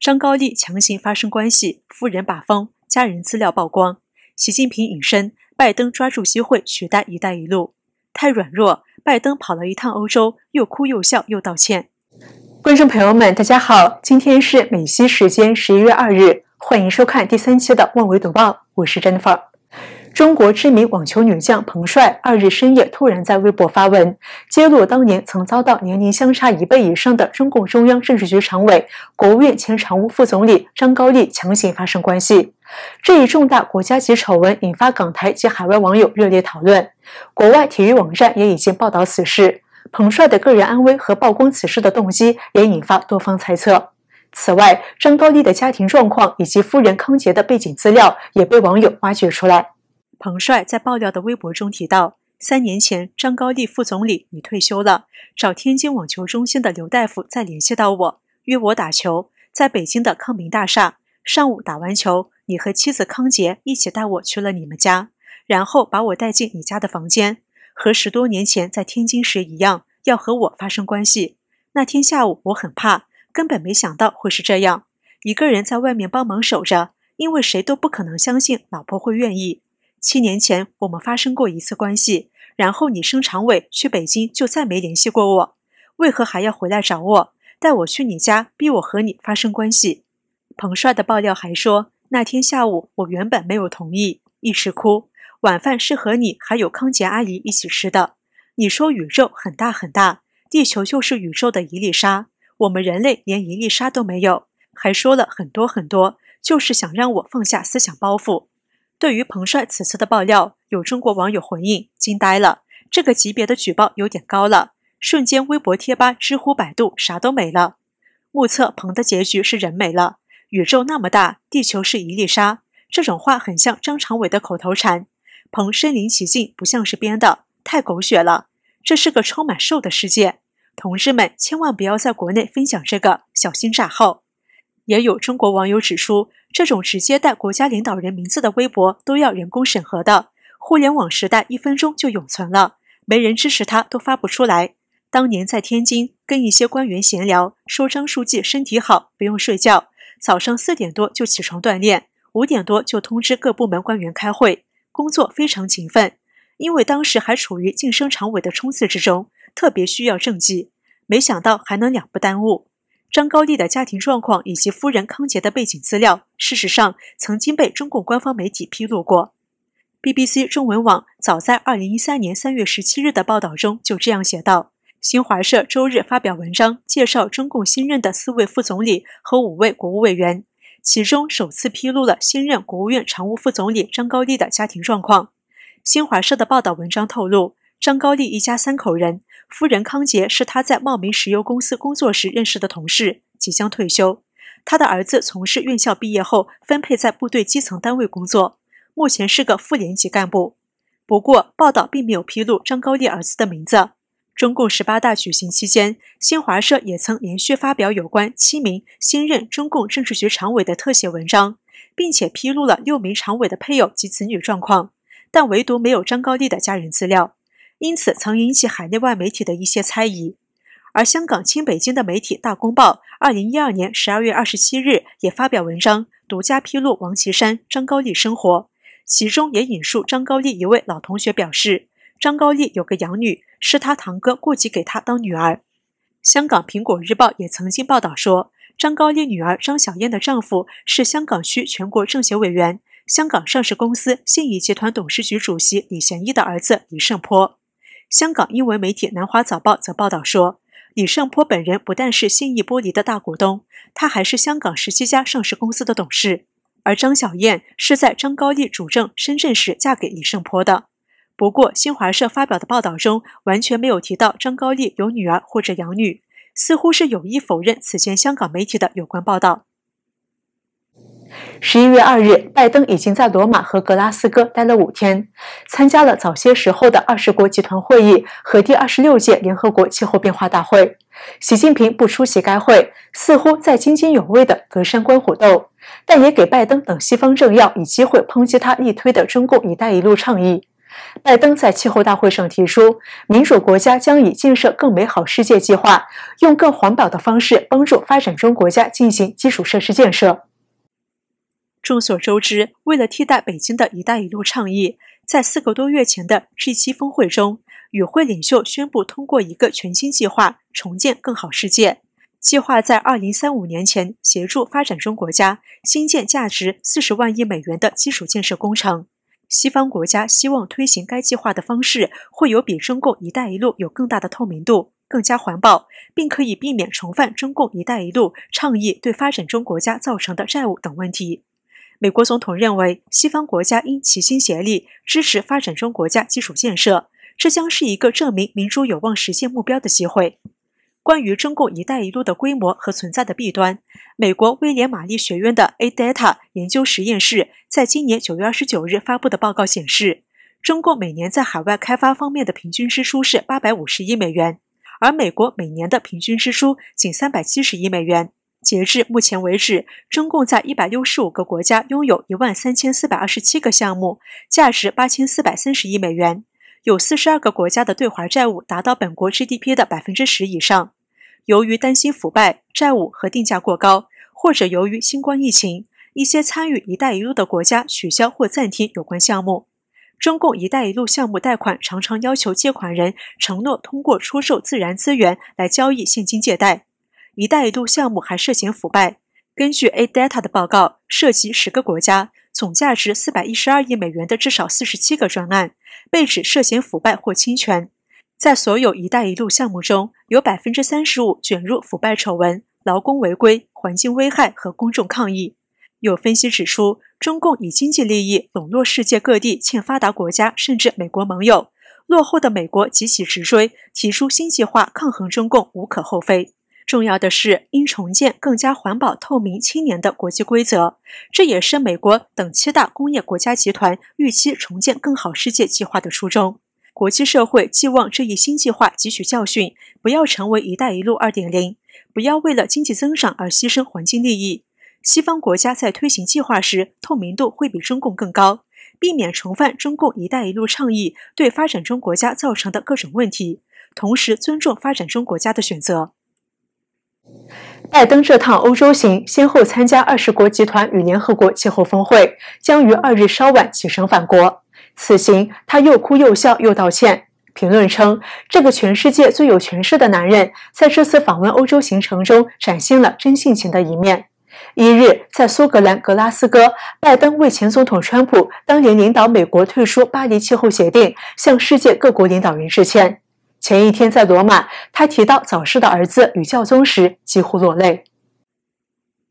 张高丽强行发生关系，夫人把风，家人资料曝光。习近平隐身，拜登抓住机会取代“一带一路”。太软弱，拜登跑了一趟欧洲，又哭又笑又道歉。观众朋友们，大家好，今天是美西时间十一月二日，欢迎收看第三期的《万维短报》，我是 Jennifer。中国知名网球女将彭帅二日深夜突然在微博发文，揭露当年曾遭到年龄相差一倍以上的中共中央政治局常委、国务院前常务副总理张高丽强行发生关系。这一重大国家级丑闻引发港台及海外网友热烈讨论，国外体育网站也已经报道此事。彭帅的个人安危和曝光此事的动机也引发多方猜测。此外，张高丽的家庭状况以及夫人康杰的背景资料也被网友挖掘出来。彭帅在爆料的微博中提到，三年前张高丽副总理已退休了，找天津网球中心的刘大夫再联系到我，约我打球，在北京的康明大厦。上午打完球，你和妻子康杰一起带我去了你们家，然后把我带进你家的房间，和十多年前在天津时一样，要和我发生关系。那天下午我很怕，根本没想到会是这样。一个人在外面帮忙守着，因为谁都不可能相信老婆会愿意。七年前我们发生过一次关系，然后你升常委去北京就再没联系过我，为何还要回来找我，带我去你家逼我和你发生关系？彭帅的爆料还说，那天下午我原本没有同意，一时哭。晚饭是和你还有康杰阿姨一起吃的。你说宇宙很大很大，地球就是宇宙的一粒沙，我们人类连一粒沙都没有，还说了很多很多，就是想让我放下思想包袱。对于彭帅此次的爆料，有中国网友回应惊呆了，这个级别的举报有点高了。瞬间微博、贴吧、知乎、百度啥都没了。目测彭的结局是人没了。宇宙那么大，地球是一粒沙，这种话很像张长伟的口头禅。彭身临其境，不像是编的，太狗血了。这是个充满兽的世界，同志们千万不要在国内分享这个，小心炸号。也有中国网友指出，这种直接带国家领导人名字的微博都要人工审核的。互联网时代，一分钟就永存了，没人支持他都发不出来。当年在天津跟一些官员闲聊，说张书记身体好，不用睡觉，早上四点多就起床锻炼，五点多就通知各部门官员开会，工作非常勤奋。因为当时还处于晋升常委的冲刺之中，特别需要政绩。没想到还能两不耽误。张高丽的家庭状况以及夫人康杰的背景资料，事实上曾经被中共官方媒体披露过。BBC 中文网早在2013年3月17日的报道中就这样写道：新华社周日发表文章介绍中共新任的四位副总理和五位国务委员，其中首次披露了新任国务院常务副总理张高丽的家庭状况。新华社的报道文章透露。张高丽一家三口人，夫人康杰是他在茂名石油公司工作时认识的同事，即将退休。他的儿子从事院校毕业后分配在部队基层单位工作，目前是个副连级干部。不过，报道并没有披露张高丽儿子的名字。中共十八大举行期间，新华社也曾连续发表有关七名新任中共政治局常委的特写文章，并且披露了六名常委的配偶及子女状况，但唯独没有张高丽的家人资料。因此，曾引起海内外媒体的一些猜疑。而香港亲北京的媒体《大公报》，二零一二年十二月二十七日也发表文章，独家披露王岐山、张高丽生活，其中也引述张高丽一位老同学表示，张高丽有个养女，是他堂哥顾及给他当女儿。香港《苹果日报》也曾经报道说，张高丽女儿张小燕的丈夫是香港区全国政协委员、香港上市公司信宜集团董事局主席李贤一的儿子李胜波。香港英文媒体《南华早报》则报道说，李胜坡本人不但是信义玻璃的大股东，他还是香港十七家上市公司的董事。而张小燕是在张高丽主政深圳时嫁给李胜坡的。不过，新华社发表的报道中完全没有提到张高丽有女儿或者养女，似乎是有意否认此前香港媒体的有关报道。十一月二日，拜登已经在罗马和格拉斯哥待了五天，参加了早些时候的二十国集团会议和第二十六届联合国气候变化大会。习近平不出席该会，似乎在津津有味地隔山观虎斗，但也给拜登等西方政要以机会抨击他力推的中共“一带一路”倡议。拜登在气候大会上提出，民主国家将以建设更美好世界计划，用更环保的方式帮助发展中国家进行基础设施建设。众所周知，为了替代北京的一带一路倡议，在四个多月前的 G7 峰会中，与会领袖宣布通过一个全新计划，重建更好世界。计划在2035年前协助发展中国家新建价值40万亿美元的基础建设工程。西方国家希望推行该计划的方式会有比中共一带一路有更大的透明度，更加环保，并可以避免重犯中共一带一路倡议对发展中国家造成的债务等问题。美国总统认为，西方国家应齐心协力支持发展中国家基础建设，这将是一个证明民主有望实现目标的机会。关于中共“一带一路”的规模和存在的弊端，美国威廉玛丽学院的 A Data 研究实验室在今年九月二十九日发布的报告显示，中共每年在海外开发方面的平均支出是八百五十亿美元，而美国每年的平均支出仅三百七十亿美元。截至目前为止，中共在一百六十五个国家拥有一万三千四百二十七个项目，价值八千四百三十亿美元。有四十二个国家的对华债务达到本国 GDP 的百分之十以上。由于担心腐败、债务和定价过高，或者由于新冠疫情，一些参与“一带一路”的国家取消或暂停有关项目。中共“一带一路”项目贷款常常要求借款人承诺通过出售自然资源来交易现金借贷。“一带一路”项目还涉嫌腐败。根据 a d a t a 的报告，涉及十个国家、总价值四百一十二亿美元的至少四十七个专案，被指涉嫌腐败或侵权。在所有“一带一路”项目中，有百分之三十五卷入腐败丑闻、劳工违规、环境危害和公众抗议。有分析指出，中共以经济利益笼络世界各地欠发达国家，甚至美国盟友。落后的美国急起直追，提出新计划抗衡中共，无可厚非。重要的是，应重建更加环保、透明、清廉的国际规则。这也是美国等七大工业国家集团预期重建更好世界计划的初衷。国际社会寄望这一新计划汲取教训，不要成为“一带一路”二点零，不要为了经济增长而牺牲环境利益。西方国家在推行计划时，透明度会比中共更高，避免重犯中共“一带一路”倡议对发展中国家造成的各种问题，同时尊重发展中国家的选择。拜登这趟欧洲行，先后参加二十国集团与联合国气候峰会，将于二日稍晚启程返国。此行他又哭又笑又道歉。评论称，这个全世界最有权势的男人，在这次访问欧洲行程中展现了真性情的一面。一日，在苏格兰格拉斯哥，拜登为前总统川普当年领导美国退出巴黎气候协定，向世界各国领导人致歉。前一天在罗马，他提到早逝的儿子与教宗时几乎落泪。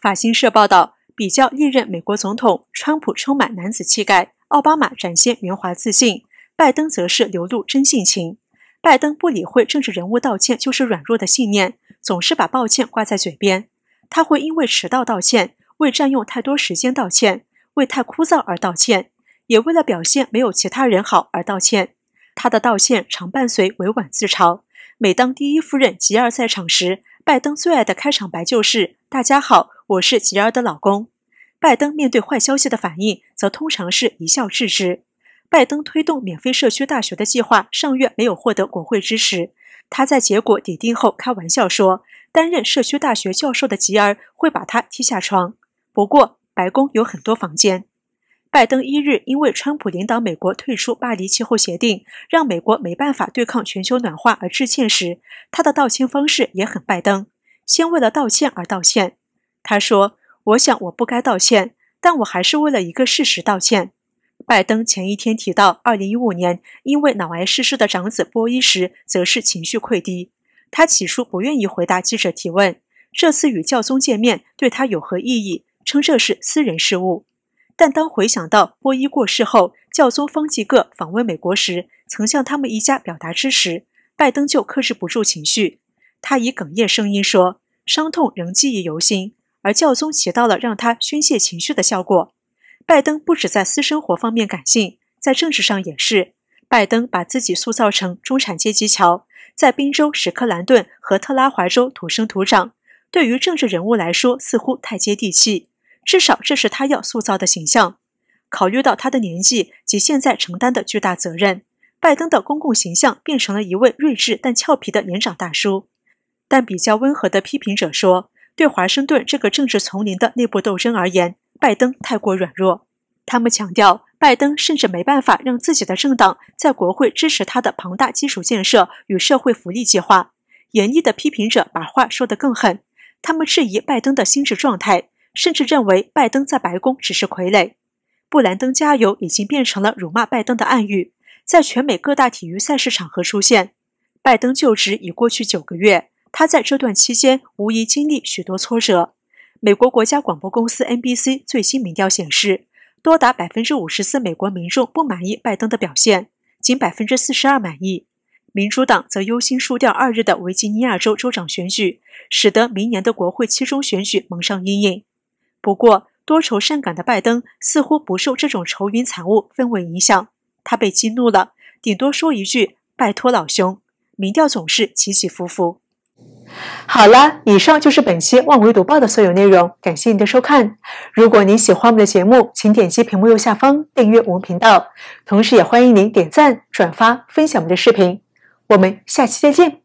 法新社报道，比较历任美国总统，川普充满男子气概，奥巴马展现圆滑自信，拜登则是流露真性情。拜登不理会政治人物道歉就是软弱的信念，总是把抱歉挂在嘴边。他会因为迟到道歉，为占用太多时间道歉，为太枯燥而道歉，也为了表现没有其他人好而道歉。他的道歉常伴随委婉自嘲。每当第一夫人吉尔在场时，拜登最爱的开场白就是：“大家好，我是吉尔的老公。”拜登面对坏消息的反应则通常是一笑置之。拜登推动免费社区大学的计划上月没有获得国会支持，他在结果拟定后开玩笑说：“担任社区大学教授的吉尔会把他踢下床。”不过，白宫有很多房间。拜登一日因为川普领导美国退出巴黎气候协定，让美国没办法对抗全球暖化而致歉时，他的道歉方式也很拜登。先为了道歉而道歉，他说：“我想我不该道歉，但我还是为了一个事实道歉。”拜登前一天提到2015年因为脑癌逝世的长子波伊时，则是情绪溃堤。他起初不愿意回答记者提问，这次与教宗见面对他有何意义，称这是私人事务。但当回想到波伊过世后，教宗方济各访问美国时，曾向他们一家表达之时，拜登就克制不住情绪。他以哽咽声音说：“伤痛仍记忆犹新，而教宗起到了让他宣泄情绪的效果。”拜登不止在私生活方面感性，在政治上也是。拜登把自己塑造成中产阶级乔，在宾州史克兰顿和特拉华州土生土长，对于政治人物来说，似乎太接地气。至少这是他要塑造的形象。考虑到他的年纪及现在承担的巨大责任，拜登的公共形象变成了一位睿智但俏皮的年长大叔。但比较温和的批评者说，对华盛顿这个政治丛林的内部斗争而言，拜登太过软弱。他们强调，拜登甚至没办法让自己的政党在国会支持他的庞大基础建设与社会福利计划。严厉的批评者把话说得更狠，他们质疑拜登的心智状态。甚至认为拜登在白宫只是傀儡。布兰登加油已经变成了辱骂拜登的暗语，在全美各大体育赛事场合出现。拜登就职已过去九个月，他在这段期间无疑经历许多挫折。美国国家广播公司 NBC 最新民调显示，多达百分之五十四美国民众不满意拜登的表现，仅百分之四十二满意。民主党则忧心输掉二日的维吉尼亚州州长选举，使得明年的国会期中选举蒙上阴影。不过，多愁善感的拜登似乎不受这种愁云惨雾氛围影响，他被激怒了，顶多说一句：“拜托，老兄！”民调总是起起伏伏。好了，以上就是本期《望维读报》的所有内容，感谢您的收看。如果您喜欢我们的节目，请点击屏幕右下方订阅我们频道，同时也欢迎您点赞、转发、分享我们的视频。我们下期再见。